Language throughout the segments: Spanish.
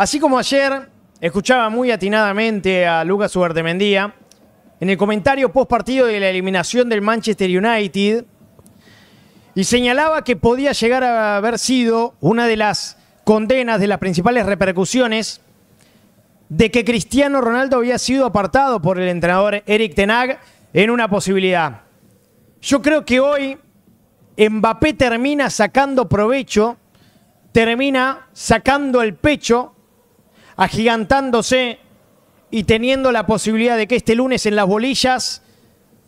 Así como ayer escuchaba muy atinadamente a Lucas mendía en el comentario post partido de la eliminación del Manchester United, y señalaba que podía llegar a haber sido una de las condenas, de las principales repercusiones de que Cristiano Ronaldo había sido apartado por el entrenador Eric Tenag en una posibilidad. Yo creo que hoy Mbappé termina sacando provecho, termina sacando el pecho agigantándose y teniendo la posibilidad de que este lunes en las bolillas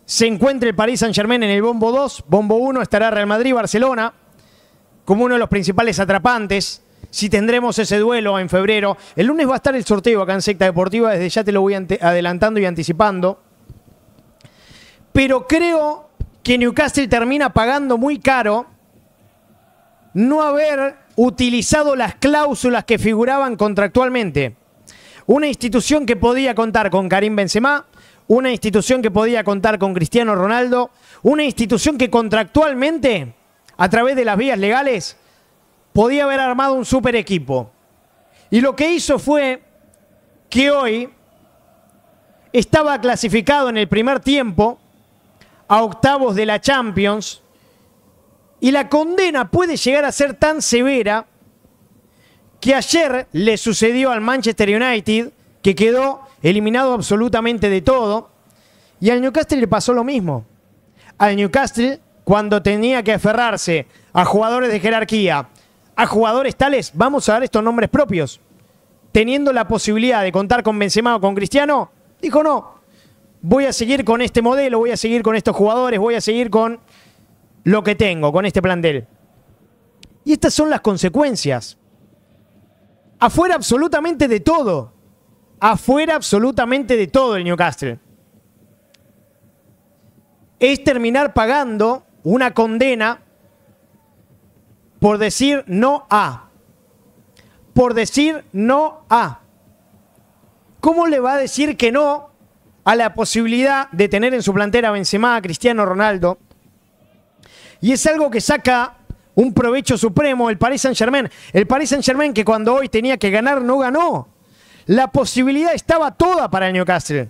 se encuentre el Paris Saint-Germain en el bombo 2, bombo 1 estará Real Madrid, Barcelona, como uno de los principales atrapantes. Si tendremos ese duelo en febrero, el lunes va a estar el sorteo acá en Secta Deportiva, desde ya te lo voy adelantando y anticipando. Pero creo que Newcastle termina pagando muy caro no haber utilizado las cláusulas que figuraban contractualmente. Una institución que podía contar con Karim Benzema, una institución que podía contar con Cristiano Ronaldo, una institución que contractualmente, a través de las vías legales, podía haber armado un super equipo. Y lo que hizo fue que hoy estaba clasificado en el primer tiempo a octavos de la Champions y la condena puede llegar a ser tan severa que ayer le sucedió al Manchester United, que quedó eliminado absolutamente de todo. Y al Newcastle le pasó lo mismo. Al Newcastle, cuando tenía que aferrarse a jugadores de jerarquía, a jugadores tales, vamos a dar estos nombres propios, teniendo la posibilidad de contar con Benzema o con Cristiano, dijo no, voy a seguir con este modelo, voy a seguir con estos jugadores, voy a seguir con lo que tengo con este plantel. Y estas son las consecuencias. Afuera absolutamente de todo. Afuera absolutamente de todo el Newcastle. Es terminar pagando una condena por decir no a. Por decir no a. ¿Cómo le va a decir que no a la posibilidad de tener en su plantera a Benzema, a Cristiano Ronaldo, y es algo que saca un provecho supremo el Paris Saint-Germain. El Paris Saint-Germain que cuando hoy tenía que ganar no ganó. La posibilidad estaba toda para el Newcastle.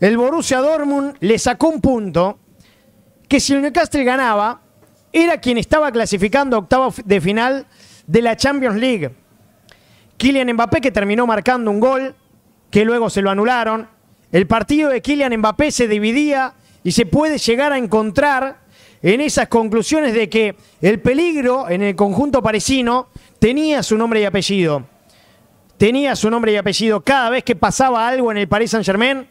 El Borussia Dortmund le sacó un punto que si el Newcastle ganaba, era quien estaba clasificando octavo de final de la Champions League. Kylian Mbappé que terminó marcando un gol, que luego se lo anularon. El partido de Kylian Mbappé se dividía y se puede llegar a encontrar en esas conclusiones de que el peligro en el conjunto parisino tenía su nombre y apellido. Tenía su nombre y apellido. Cada vez que pasaba algo en el París Saint-Germain,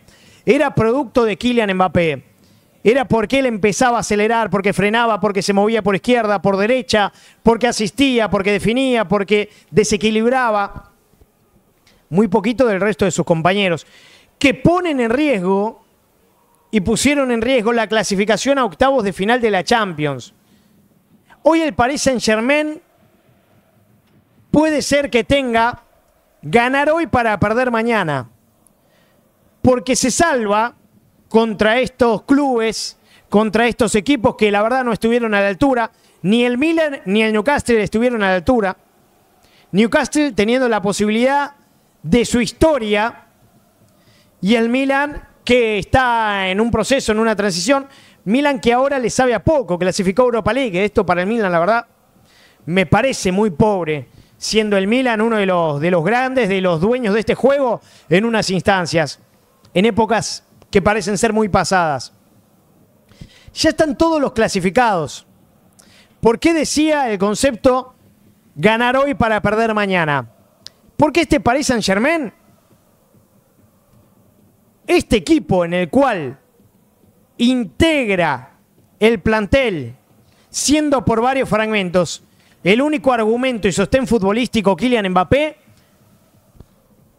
era producto de Kylian Mbappé. Era porque él empezaba a acelerar, porque frenaba, porque se movía por izquierda, por derecha, porque asistía, porque definía, porque desequilibraba. Muy poquito del resto de sus compañeros. Que ponen en riesgo y pusieron en riesgo la clasificación a octavos de final de la Champions. Hoy el Paris Saint-Germain puede ser que tenga ganar hoy para perder mañana, porque se salva contra estos clubes, contra estos equipos que la verdad no estuvieron a la altura, ni el Milan ni el Newcastle estuvieron a la altura. Newcastle teniendo la posibilidad de su historia y el Milan que está en un proceso, en una transición. Milan que ahora le sabe a poco, clasificó Europa League. Esto para el Milan, la verdad, me parece muy pobre, siendo el Milan uno de los, de los grandes, de los dueños de este juego en unas instancias, en épocas que parecen ser muy pasadas. Ya están todos los clasificados. ¿Por qué decía el concepto ganar hoy para perder mañana? ¿Por qué este Paris Saint-Germain este equipo en el cual integra el plantel, siendo por varios fragmentos, el único argumento y sostén futbolístico Kylian Mbappé,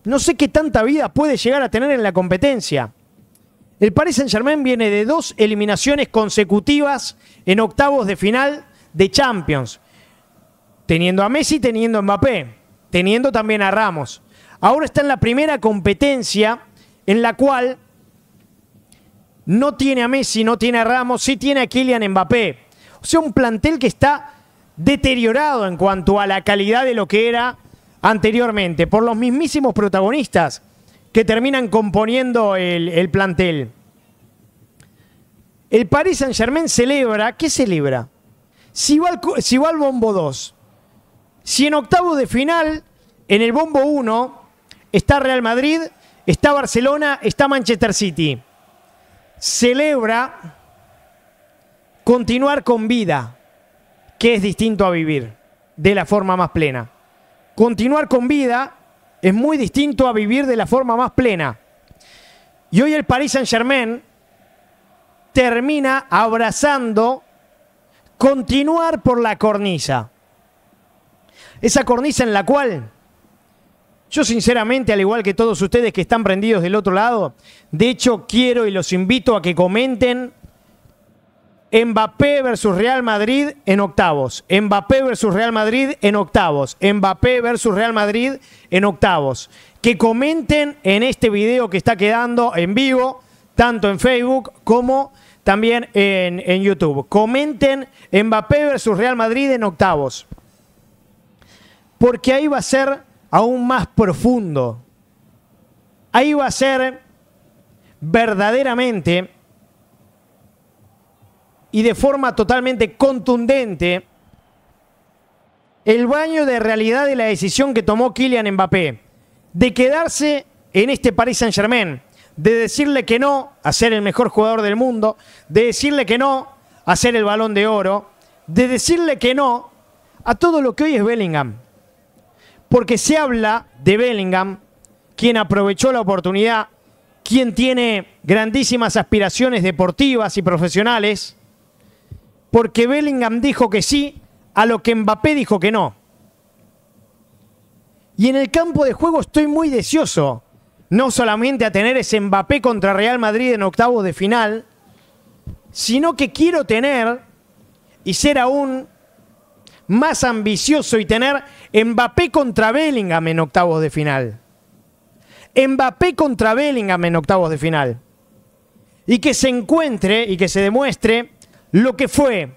no sé qué tanta vida puede llegar a tener en la competencia. El Paris Saint-Germain viene de dos eliminaciones consecutivas en octavos de final de Champions, teniendo a Messi, teniendo a Mbappé, teniendo también a Ramos. Ahora está en la primera competencia en la cual no tiene a Messi, no tiene a Ramos, sí tiene a Kylian Mbappé. O sea, un plantel que está deteriorado en cuanto a la calidad de lo que era anteriormente, por los mismísimos protagonistas que terminan componiendo el, plantel. El Paris Saint Germain celebra, ¿qué celebra? Si si va al bombo 2, si en octavo de final, en el bombo 1, está Real Madrid, Está Barcelona, está Manchester City. Celebra continuar con vida, que es distinto a vivir de la forma más plena. Continuar con vida es muy distinto a vivir de la forma más plena. Y hoy el Paris Saint-Germain termina abrazando continuar por la cornisa. Esa cornisa en la cual yo sinceramente, al igual que todos ustedes que están prendidos del otro lado, de hecho quiero y los invito a que comenten Mbappé versus Real Madrid en octavos. Mbappé versus Real Madrid en octavos. Mbappé versus Real Madrid en octavos. Que comenten en este video que está quedando en vivo, tanto en Facebook como también en, YouTube. Comenten Mbappé versus Real Madrid en octavos. Porque ahí va a ser aún más profundo. Ahí va a ser verdaderamente y de forma totalmente contundente el baño de realidad de la decisión que tomó Kylian Mbappé de quedarse en este Paris Saint-Germain, de decirle que no a ser el mejor jugador del mundo, de decirle que no a ser el balón de oro, de decirle que no a todo lo que hoy es Bellingham porque se habla de Bellingham, quien aprovechó la oportunidad, quien tiene grandísimas aspiraciones deportivas y profesionales, porque Bellingham dijo que sí a lo que Mbappé dijo que no. Y en el campo de juego estoy muy deseoso, no solamente a tener ese Mbappé contra Real Madrid en octavos de final, sino que quiero tener y ser aún más ambicioso y tener Mbappé contra Bellingham en octavos de final. Mbappé contra Bellingham en octavos de final. Y que se encuentre y que se demuestre lo que fue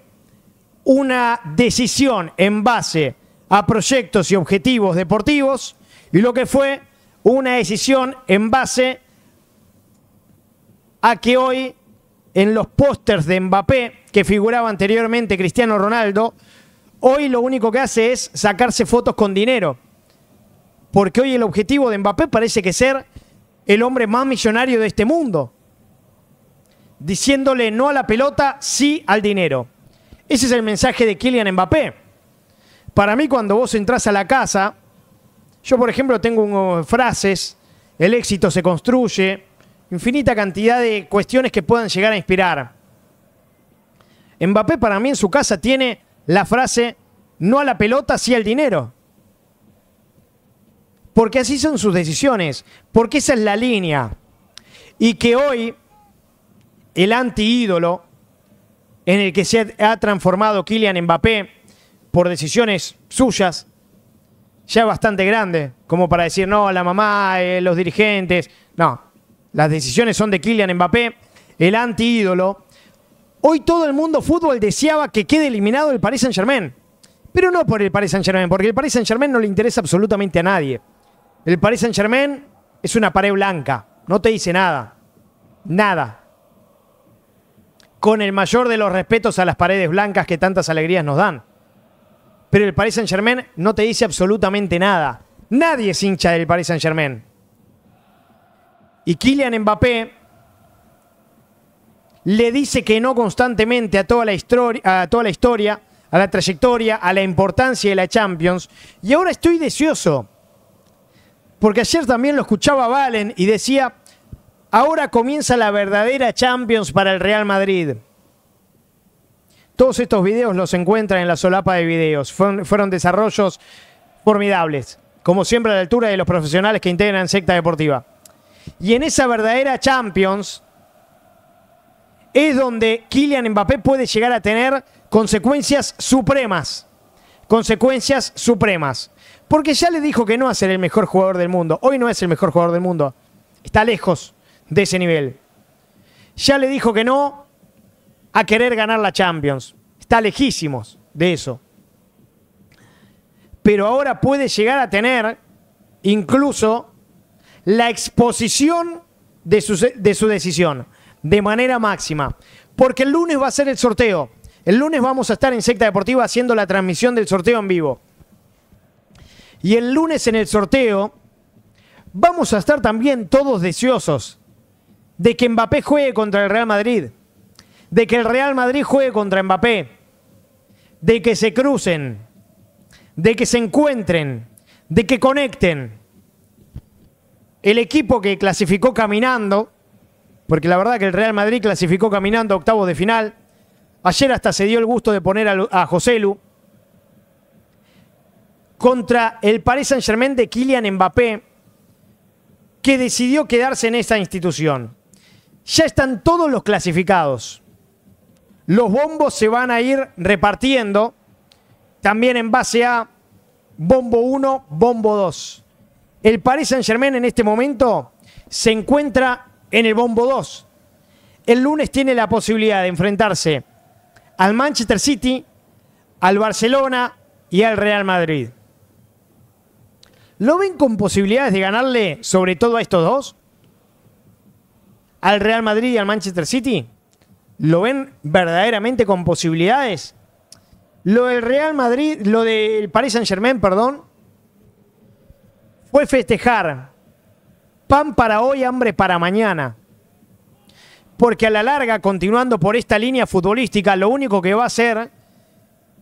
una decisión en base a proyectos y objetivos deportivos y lo que fue una decisión en base a que hoy en los pósters de Mbappé que figuraba anteriormente Cristiano Ronaldo hoy lo único que hace es sacarse fotos con dinero. Porque hoy el objetivo de Mbappé parece que ser el hombre más millonario de este mundo. Diciéndole no a la pelota, sí al dinero. Ese es el mensaje de Kylian Mbappé. Para mí cuando vos entras a la casa, yo por ejemplo tengo eh, frases, el éxito se construye, infinita cantidad de cuestiones que puedan llegar a inspirar. Mbappé para mí en su casa tiene la frase, no a la pelota, sí al dinero. Porque así son sus decisiones, porque esa es la línea. Y que hoy el antiídolo en el que se ha transformado Kylian Mbappé por decisiones suyas, ya bastante grande, como para decir, no, la mamá, eh, los dirigentes, no, las decisiones son de Kylian Mbappé, el antiídolo Hoy todo el mundo fútbol deseaba que quede eliminado el Paris Saint-Germain. Pero no por el Paris Saint-Germain, porque el Paris Saint-Germain no le interesa absolutamente a nadie. El Paris Saint-Germain es una pared blanca, no te dice nada. Nada. Con el mayor de los respetos a las paredes blancas que tantas alegrías nos dan. Pero el Paris Saint-Germain no te dice absolutamente nada. Nadie es hincha del Paris Saint-Germain. Y Kylian Mbappé le dice que no constantemente a toda la, historia, a toda la historia, a la trayectoria, a la importancia de la Champions. Y ahora estoy deseoso, porque ayer también lo escuchaba Valen y decía, ahora comienza la verdadera Champions para el Real Madrid. Todos estos videos los encuentran en la solapa de videos. Fueron, fueron desarrollos formidables, como siempre a la altura de los profesionales que integran secta deportiva. Y en esa verdadera Champions, es donde Kylian Mbappé puede llegar a tener consecuencias supremas. Consecuencias supremas. Porque ya le dijo que no a ser el mejor jugador del mundo. Hoy no es el mejor jugador del mundo. Está lejos de ese nivel. Ya le dijo que no a querer ganar la Champions. Está lejísimos de eso. Pero ahora puede llegar a tener incluso la exposición de su decisión de manera máxima. Porque el lunes va a ser el sorteo. El lunes vamos a estar en Secta Deportiva haciendo la transmisión del sorteo en vivo. Y el lunes en el sorteo vamos a estar también todos deseosos de que Mbappé juegue contra el Real Madrid, de que el Real Madrid juegue contra Mbappé, de que se crucen, de que se encuentren, de que conecten. El equipo que clasificó caminando porque la verdad que el Real Madrid clasificó caminando a octavos de final. Ayer hasta se dio el gusto de poner a, José Lu. Contra el Paris Saint Germain de Kylian Mbappé, que decidió quedarse en esa institución. Ya están todos los clasificados. Los bombos se van a ir repartiendo también en base a bombo 1, bombo 2. El Paris Saint Germain en este momento se encuentra en el Bombo 2. El lunes tiene la posibilidad de enfrentarse al Manchester City, al Barcelona y al Real Madrid. ¿Lo ven con posibilidades de ganarle sobre todo a estos dos? ¿Al Real Madrid y al Manchester City? ¿Lo ven verdaderamente con posibilidades? Lo del Real Madrid, lo del Paris Saint Germain, perdón, fue festejar Pan para hoy, hambre para mañana. Porque a la larga, continuando por esta línea futbolística, lo único que va a hacer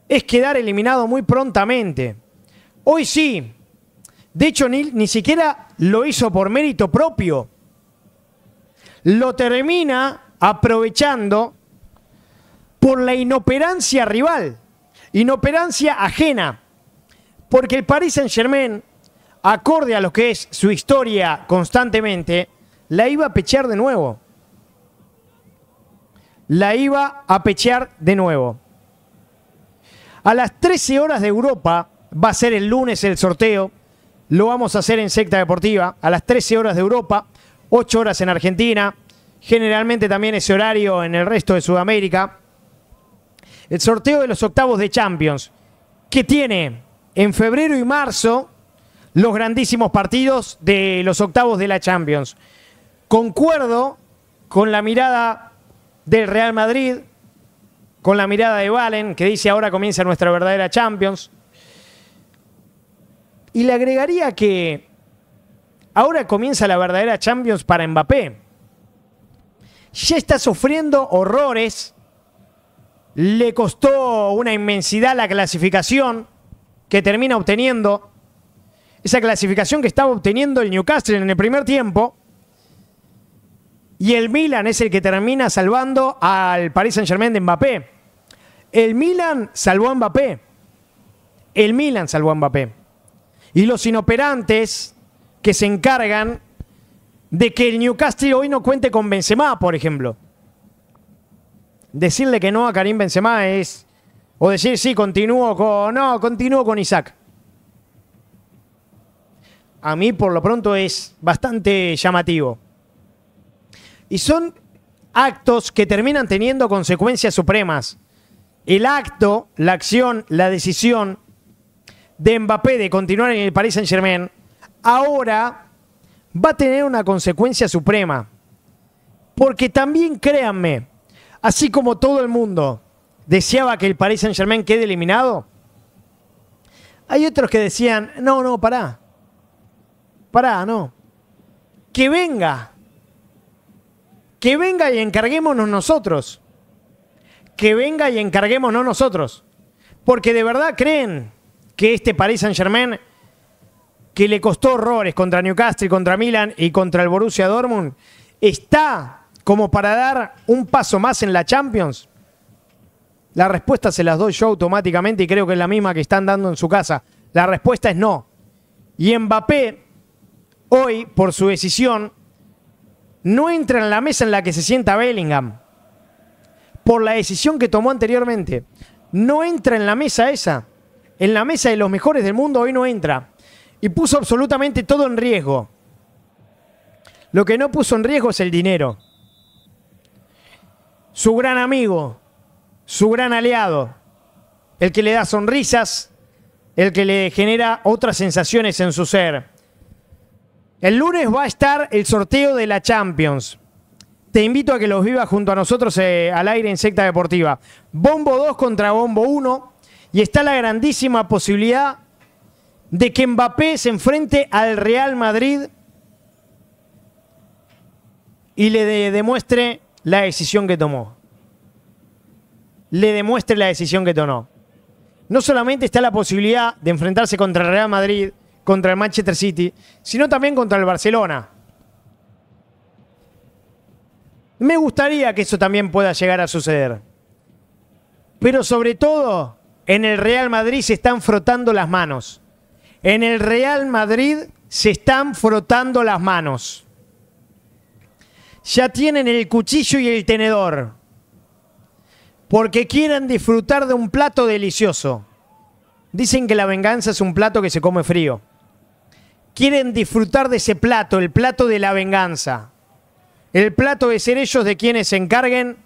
es quedar eliminado muy prontamente. Hoy sí. De hecho, ni, ni siquiera lo hizo por mérito propio. Lo termina aprovechando por la inoperancia rival, inoperancia ajena. Porque el Paris Saint-Germain acorde a lo que es su historia constantemente, la iba a pechear de nuevo. La iba a pechear de nuevo. A las 13 horas de Europa, va a ser el lunes el sorteo, lo vamos a hacer en Secta Deportiva, a las 13 horas de Europa, 8 horas en Argentina, generalmente también ese horario en el resto de Sudamérica. El sorteo de los octavos de Champions, que tiene en febrero y marzo los grandísimos partidos de los octavos de la Champions. Concuerdo con la mirada del Real Madrid, con la mirada de Valen, que dice ahora comienza nuestra verdadera Champions. Y le agregaría que ahora comienza la verdadera Champions para Mbappé. Ya está sufriendo horrores. Le costó una inmensidad la clasificación que termina obteniendo esa clasificación que estaba obteniendo el Newcastle en el primer tiempo. Y el Milan es el que termina salvando al Paris Saint-Germain de Mbappé. El Milan salvó a Mbappé. El Milan salvó a Mbappé. Y los inoperantes que se encargan de que el Newcastle hoy no cuente con Benzema, por ejemplo. Decirle que no a Karim Benzema es o decir sí, continúo con no, continúo con Isaac a mí por lo pronto es bastante llamativo. Y son actos que terminan teniendo consecuencias supremas. El acto, la acción, la decisión de Mbappé de continuar en el Paris Saint Germain, ahora va a tener una consecuencia suprema. Porque también créanme, así como todo el mundo deseaba que el Paris Saint Germain quede eliminado, hay otros que decían, no, no, pará, pará, no. Que venga. Que venga y encarguémonos nosotros. Que venga y encarguémonos nosotros. Porque de verdad creen que este Paris Saint Germain, que le costó horrores contra Newcastle, contra Milan y contra el Borussia Dortmund, está como para dar un paso más en la Champions. La respuesta se las doy yo automáticamente y creo que es la misma que están dando en su casa. La respuesta es no. Y Mbappé hoy, por su decisión, no entra en la mesa en la que se sienta Bellingham. Por la decisión que tomó anteriormente. No entra en la mesa esa. En la mesa de los mejores del mundo hoy no entra. Y puso absolutamente todo en riesgo. Lo que no puso en riesgo es el dinero. Su gran amigo, su gran aliado, el que le da sonrisas, el que le genera otras sensaciones en su ser el lunes va a estar el sorteo de la Champions. Te invito a que los vivas junto a nosotros eh, al aire en Secta Deportiva. Bombo 2 contra Bombo 1. Y está la grandísima posibilidad de que Mbappé se enfrente al Real Madrid y le demuestre la decisión que tomó. Le demuestre la decisión que tomó. No solamente está la posibilidad de enfrentarse contra el Real Madrid, contra el Manchester City, sino también contra el Barcelona. Me gustaría que eso también pueda llegar a suceder. Pero sobre todo, en el Real Madrid se están frotando las manos. En el Real Madrid se están frotando las manos. Ya tienen el cuchillo y el tenedor. Porque quieren disfrutar de un plato delicioso. Dicen que la venganza es un plato que se come frío quieren disfrutar de ese plato, el plato de la venganza. El plato de ser ellos de quienes se encarguen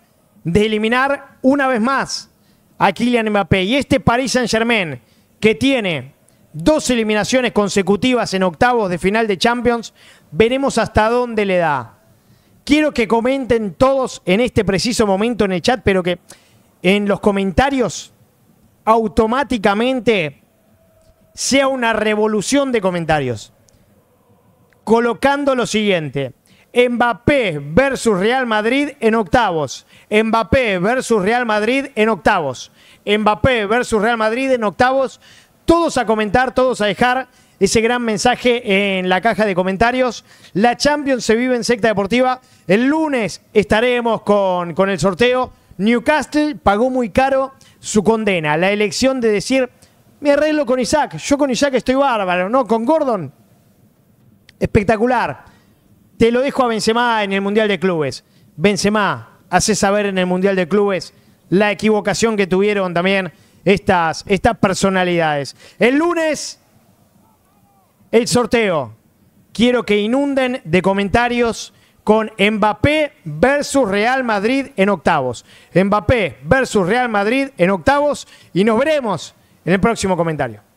de eliminar una vez más a Kylian Mbappé. Y este Paris Saint-Germain, que tiene dos eliminaciones consecutivas en octavos de final de Champions, veremos hasta dónde le da. Quiero que comenten todos en este preciso momento en el chat, pero que en los comentarios automáticamente sea una revolución de comentarios colocando lo siguiente. Mbappé versus Real Madrid en octavos. Mbappé versus Real Madrid en octavos. Mbappé versus Real Madrid en octavos. Todos a comentar, todos a dejar ese gran mensaje en la caja de comentarios. La Champions se vive en secta deportiva. El lunes estaremos con, con el sorteo. Newcastle pagó muy caro su condena. La elección de decir, me arreglo con Isaac. Yo con Isaac estoy bárbaro, ¿no? Con Gordon Espectacular. Te lo dejo a Benzema en el Mundial de Clubes. Benzema, hace saber en el Mundial de Clubes la equivocación que tuvieron también estas, estas personalidades. El lunes, el sorteo. Quiero que inunden de comentarios con Mbappé versus Real Madrid en octavos. Mbappé versus Real Madrid en octavos y nos veremos en el próximo comentario.